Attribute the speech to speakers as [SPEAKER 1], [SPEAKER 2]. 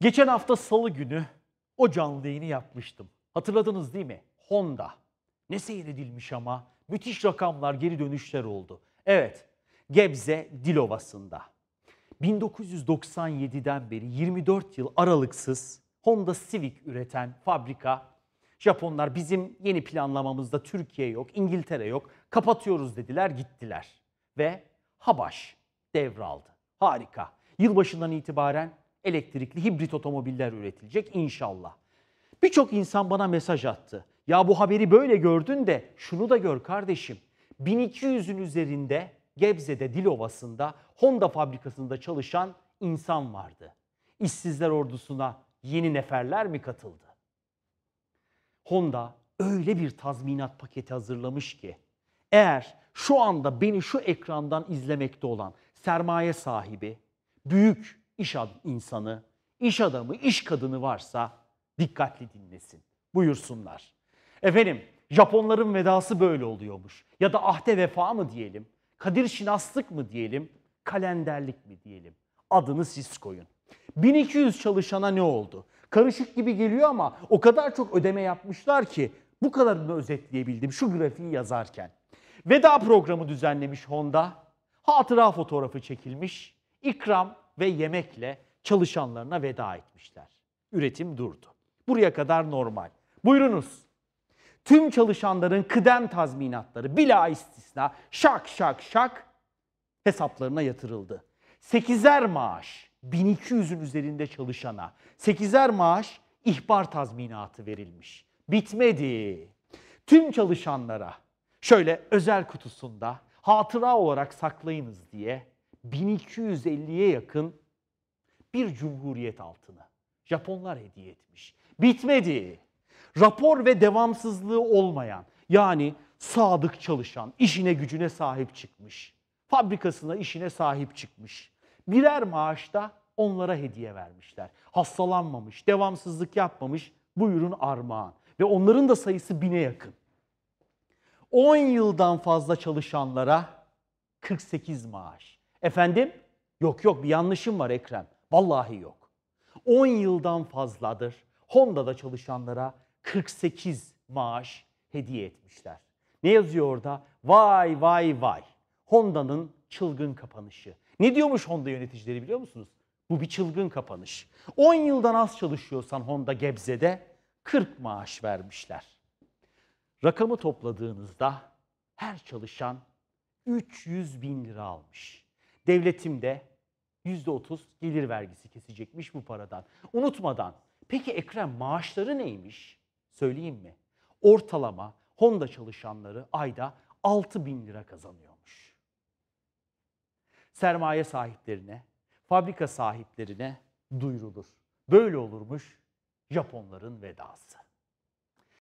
[SPEAKER 1] Geçen hafta salı günü o canlı yayını yapmıştım. Hatırladınız değil mi? Honda. Ne seyredilmiş ama. Müthiş rakamlar, geri dönüşler oldu. Evet, Gebze Dilovası'nda. 1997'den beri 24 yıl aralıksız Honda Civic üreten fabrika Japonlar bizim yeni planlamamızda Türkiye yok, İngiltere yok. Kapatıyoruz dediler, gittiler. Ve Habaş devraldı. Harika. Yılbaşından itibaren elektrikli hibrit otomobiller üretilecek inşallah. Birçok insan bana mesaj attı. Ya bu haberi böyle gördün de şunu da gör kardeşim. 1200'ün üzerinde Gebze'de Dilovası'nda Honda fabrikasında çalışan insan vardı. İşsizler ordusuna yeni neferler mi katıldı? Honda öyle bir tazminat paketi hazırlamış ki eğer şu anda beni şu ekrandan izlemekte olan sermaye sahibi, büyük iş insanı, iş adamı, iş kadını varsa dikkatli dinlesin. Buyursunlar. Efendim Japonların vedası böyle oluyormuş. Ya da ahde vefa mı diyelim, kadir şinaslık mı diyelim, kalenderlik mi diyelim. Adını siz koyun. 1200 çalışana ne oldu? Karışık gibi geliyor ama o kadar çok ödeme yapmışlar ki bu kadarını özetleyebildim şu grafiği yazarken. Veda programı düzenlemiş Honda. Hatıra fotoğrafı çekilmiş ikram ve yemekle çalışanlarına veda etmişler. Üretim durdu. Buraya kadar normal. Buyurunuz. Tüm çalışanların kıdem tazminatları bila istisna şak şak şak hesaplarına yatırıldı. Sekizer maaş 1200'ün üzerinde çalışana sekizer maaş ihbar tazminatı verilmiş. Bitmedi. Tüm çalışanlara şöyle özel kutusunda hatıra olarak saklayınız diye 1250'ye yakın bir cumhuriyet altını Japonlar hediye etmiş. Bitmedi. Rapor ve devamsızlığı olmayan yani sadık çalışan, işine gücüne sahip çıkmış. Fabrikasına işine sahip çıkmış. Birer maaşta onlara hediye vermişler. Hastalanmamış, devamsızlık yapmamış buyurun armağan. Ve onların da sayısı bine yakın. 10 yıldan fazla çalışanlara 48 maaş. Efendim? Yok yok bir yanlışım var Ekrem. Vallahi yok. 10 yıldan fazladır Honda'da çalışanlara 48 maaş hediye etmişler. Ne yazıyor orada? Vay vay vay. Honda'nın çılgın kapanışı. Ne diyormuş Honda yöneticileri biliyor musunuz? Bu bir çılgın kapanış. 10 yıldan az çalışıyorsan Honda Gebze'de 40 maaş vermişler. Rakamı topladığınızda her çalışan 300 bin lira almış devletimde yüzde otuz gelir vergisi kesecekmiş bu paradan. Unutmadan peki Ekrem maaşları neymiş? Söyleyeyim mi? Ortalama Honda çalışanları ayda 6 bin lira kazanıyormuş. Sermaye sahiplerine, fabrika sahiplerine duyurulur. Böyle olurmuş Japonların vedası.